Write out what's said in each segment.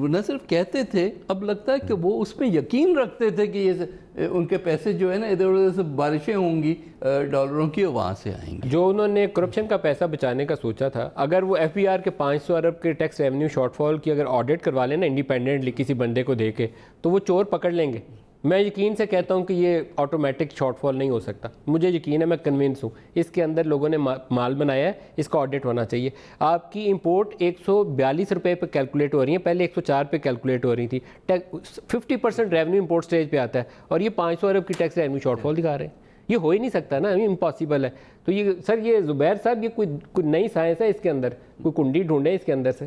وہ نہ صرف کہتے تھے اب لگتا ہے کہ وہ اس میں یقین رکھتے تھے کہ یہ ان کے پیسے جو ہے نا ادھر ادھر سے بارشیں ہوں گی ڈالروں کی وہاں سے آئیں گی جو انہوں نے کرپشن کا پیسہ بچانے کا سوچا تھا اگر وہ ایف بی آر کے پانچ سو ارب کے ٹیکس ریونیو شارٹ فال کی اگر آڈٹ کروا لیں نا انڈیپینڈنٹلی کسی بندے کو دے کے تو وہ چور پکڑ لیں گے میں یقین سے کہتا ہوں کہ یہ آٹومیٹک شارٹ فال نہیں ہو سکتا مجھے یقین ہے میں کنونس ہوں اس کے اندر لوگوں نے مال بنایا ہے اس کا آڈٹ ہونا چاہیے آپ کی امپورٹ ایک سو بیالیس روپے پہ کیلکولیٹ ہو رہی ہیں پہلے ایک سو چار پہ کیلکولیٹ ہو رہی تھی fifty percent revenue import stage پہ آتا ہے اور یہ پانچ سو ارب کی ٹیکس ریونیو شارٹ فال دکھا رہے ہیں یہ ہو ہی نہیں سکتا نا یہ امپاسبل ہے تو یہ سر یہ زبیر صاحب یہ کوئی کوئی نئی سائنس ہے اس کے اندر کوئی کنڈی ڈھونڈے اس کے اندر سے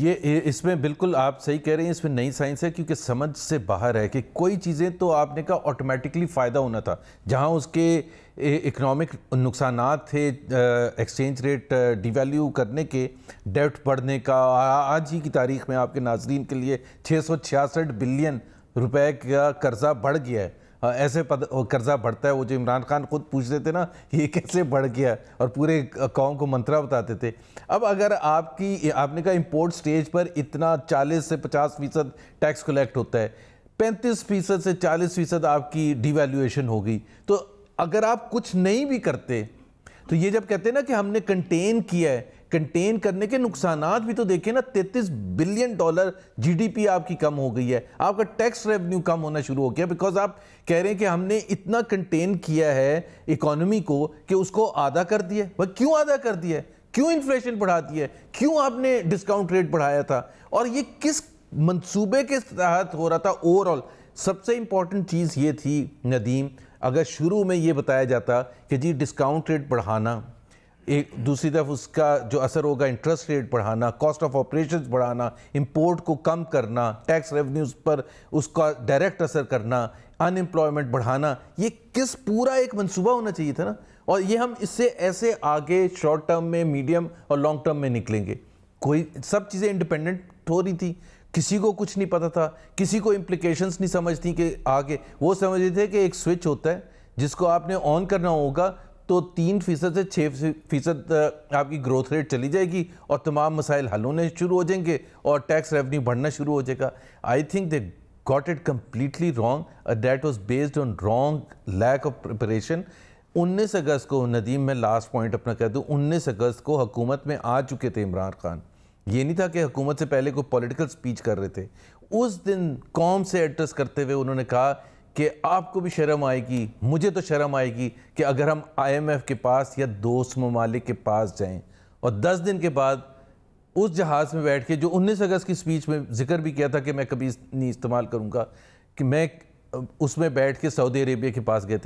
یہ اس میں بالکل آپ صحیح کہہ رہے ہیں اس میں نئی سائنس ہے کیونکہ سمجھ سے باہر ہے کہ کوئی چیزیں تو آپ نے کہا آٹومیٹکلی فائدہ ہونا تھا جہاں اس کے اکنامک نقصانات تھے ایکسچینج ریٹ ڈی ویلیو کرنے کے ڈیفٹ بڑھنے کا آج ہی کی تاریخ میں آپ کے ناظرین کے لیے چھ سو چھیاسٹھ بلین روپے کا قرضہ بڑھ گیا ہے ایسے قرضہ بڑھتا ہے وہ جو عمران خان خود پوچھتے تھے نا یہ کیسے بڑھ گیا اور پورے قوم کو منترا بتاتے تھے اب اگر آپ کی آپ نے کہا امپورٹ سٹیج پر اتنا چالیس سے پچاس فیصد ٹیکس کلیکٹ ہوتا ہے پینتیس فیصد سے چالیس فیصد آپ کی ڈی ویلیویشن ہو گئی تو اگر آپ کچھ نہیں بھی کرتے تو یہ جب کہتے ہیں نا کہ ہم نے کنٹین کیا ہے کنٹین کرنے کے نقصانات بھی تو دیکھیں نا تینتیس billion dollar G D P آپ کی کم ہو گئی ہے آپ کا ٹیکس ریونیو کم ہونا شروع ہو گیا بیکاز آپ کہہ رہے ہیں کہ ہم نے اتنا کنٹین کیا ہے اکانومی کو کہ اس کو آدھا کر دیا وہ کیوں آدھا کر دیا ہے کیوں انفلیشن بڑھا دی ہے کیوں آپ نے ڈسکاؤنٹ ریٹ بڑھایا تھا اور یہ کس منصوبے کے تحت ہو رہا تھا اوور آل سب سے امپورٹنٹ چیز یہ تھی ندیم اگر شروع میں یہ بتایا جاتا کہ جی ڈسکاؤنٹ ریٹ بڑھانا ایک دوسری طرف اس کا جو اثر ہوگا انٹرسٹ ریٹ بڑھانا کاؤسٹ آف آپریشنز بڑھانا امپورٹ کو کم کرنا ٹیکس ریونیوز پر اس کا ڈائریکٹ اثر کرنا ان امپلائیمنٹ بڑھانا یہ کس پورا ایک منصوبہ ہونا چاہیے تھا نا اور یہ ہم اس سے ایسے آگے شارٹ ٹرم میں میڈیم اور لانگ ٹرم میں نکلیں گے کوئی سب چیزیں انڈیپینڈنٹ ہو رہی تھیں کسی کو کچھ نہیں پتہ تھا کسی کو امپلیکیشنس نہیں سمجھ تھیں کہ آگے وہ سمجھتے تھے کہ ایک سوئچ ہوتا ہے جس کو آپ نے آن کرنا ہوگا تو تین فیصد سے چھ فیصد آپ کی گروتھ ریٹ چلی جائے گی اور تمام مسائل حل ہونے شروع ہو جائیں گے اور ٹیکس ریونیو بڑھنا شروع ہو جائے گا I think they it completely wrong that was based on wrong lack of preparation انیس اگست کو ندیم میں لاسٹ پوائنٹ اپنا کہہ دوں انیس اگست کو حکومت میں آ چکے تھے عمران خان یہ نہیں تھا کہ حکومت سے پہلے کوئی پولیٹیکل سپیچ کر رہے تھے اس دن قوم سے ایڈریس کرتے ہوئے انہوں نے کہا کہ آپ کو بھی شرم آئے گی مجھے تو شرم آئے گی کہ اگر ہم آئی ایم ایف کے پاس یا دوست ممالک کے پاس جائیں اور دس دن کے بعد اس جہاز میں بیٹھ کے جو انیس اگست کی سپیچ میں ذکر بھی کیا تھا کہ میں کبھی نہیں استعمال کروں گا کہ میں اس میں بیٹھ کے سعودی عربیہ کے پاس گئے تھے